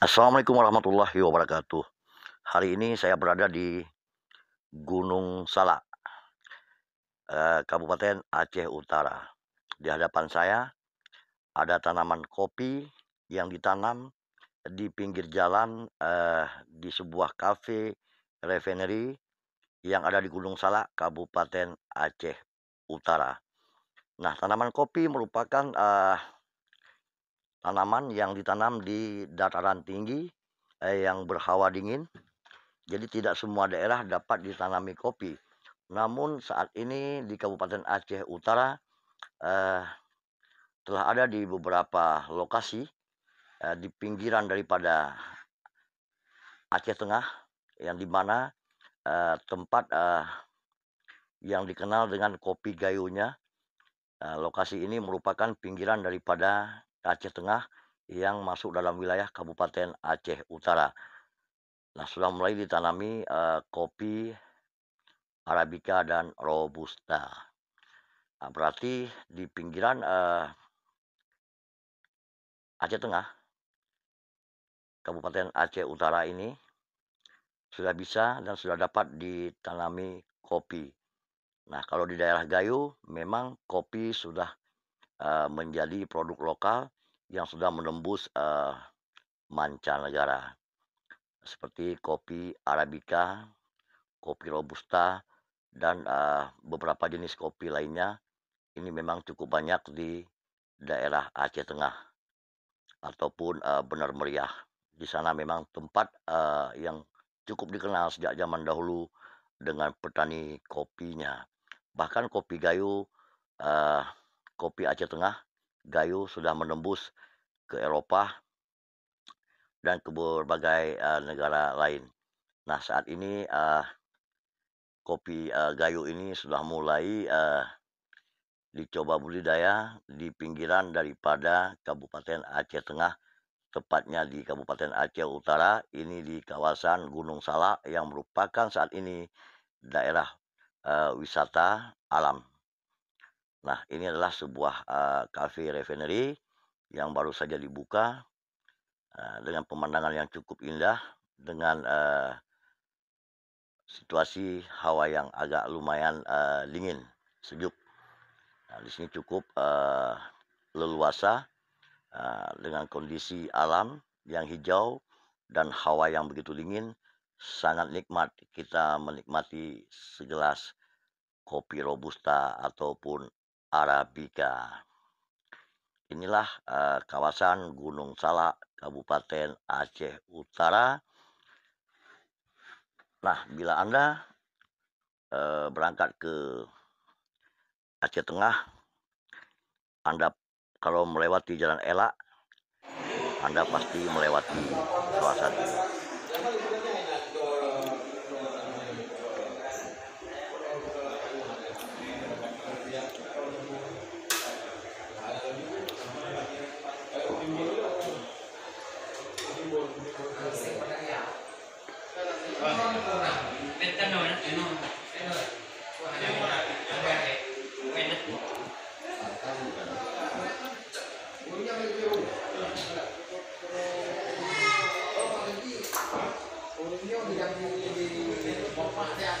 Assalamualaikum warahmatullahi wabarakatuh. Hari ini saya berada di Gunung Salak, eh, Kabupaten Aceh Utara. Di hadapan saya ada tanaman kopi yang ditanam di pinggir jalan eh, di sebuah kafe refinery yang ada di Gunung Salak, Kabupaten Aceh Utara. Nah, tanaman kopi merupakan eh, tanaman yang ditanam di dataran tinggi eh, yang berhawa dingin. Jadi tidak semua daerah dapat ditanami kopi. Namun saat ini di Kabupaten Aceh Utara eh, telah ada di beberapa lokasi eh, di pinggiran daripada Aceh Tengah yang dimana eh, tempat eh, yang dikenal dengan kopi gayunya. Eh, lokasi ini merupakan pinggiran daripada Aceh Tengah yang masuk dalam wilayah Kabupaten Aceh Utara. Nah, sudah mulai ditanami uh, kopi arabica dan robusta. Nah, berarti di pinggiran uh, Aceh Tengah, Kabupaten Aceh Utara ini sudah bisa dan sudah dapat ditanami kopi. Nah, kalau di daerah Gayo memang kopi sudah Eh, menjadi produk lokal yang sudah menembus uh, mancanegara seperti kopi arabica, kopi robusta dan uh, beberapa jenis kopi lainnya. Ini memang cukup banyak di daerah Aceh Tengah ataupun uh, Benar Meriah. Di sana memang tempat uh, yang cukup dikenal sejak zaman dahulu dengan petani kopinya. Bahkan kopi gayu uh, kopi Aceh Tengah, Gayu sudah menembus ke Eropa dan ke berbagai uh, negara lain. Nah, saat ini uh, kopi uh, eh, Gayo ini sudah mulai uh, dicoba budidaya di pinggiran daripada Kabupaten Aceh Tengah, tepatnya di Kabupaten Aceh Utara, ini di kawasan Gunung Salak yang merupakan saat ini daerah uh, wisata alam. Nah, ini adalah sebuah uh, cafe refinery yang baru saja dibuka uh, dengan pemandangan yang cukup indah dengan uh, situasi hawa yang agak lumayan uh, dingin, sejuk. Nah, di sini cukup uh, leluasa uh, dengan kondisi alam yang hijau dan hawa yang begitu dingin sangat nikmat kita menikmati segelas kopi robusta ataupun arabica. Inilah eh, kawasan Gunung Salak, Kabupaten Aceh Utara. Nah, bila Anda eh, berangkat ke Aceh Tengah, Anda kalau melewati Jalan Elak, Anda pasti melewati kawasan ini.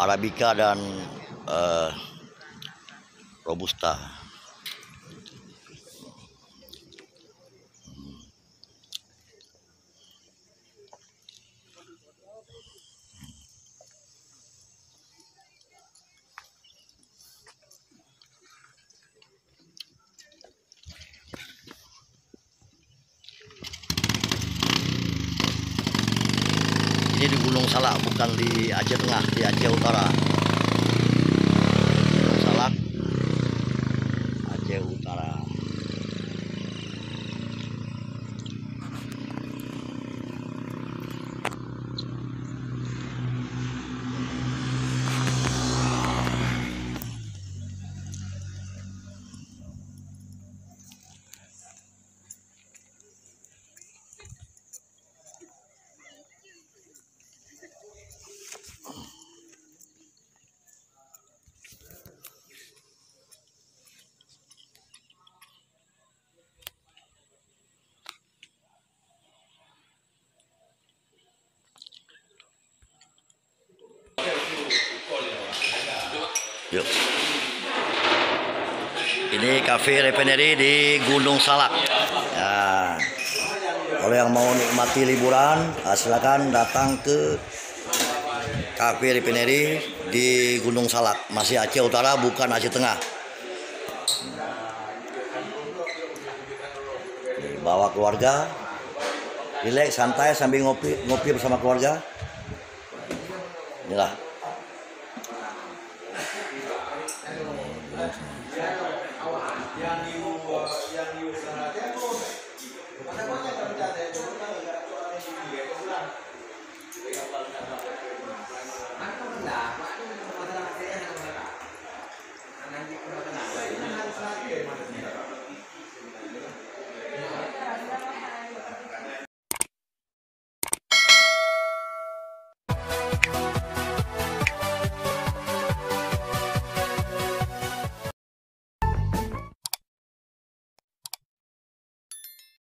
Arabica dan uh, Robusta di Gunung Salak bukan di Aceh Tengah di Aceh Utara Yuk. Ini kafe Ripeneri di Gunung Salak. Ya. Kalau yang mau nikmati liburan, ah, silakan datang ke kafe Ripeneri di Gunung Salak, masih Aceh Utara bukan Aceh Tengah. Bawa keluarga, rileks, santai sambil ngopi ngopi bersama keluarga. Inilah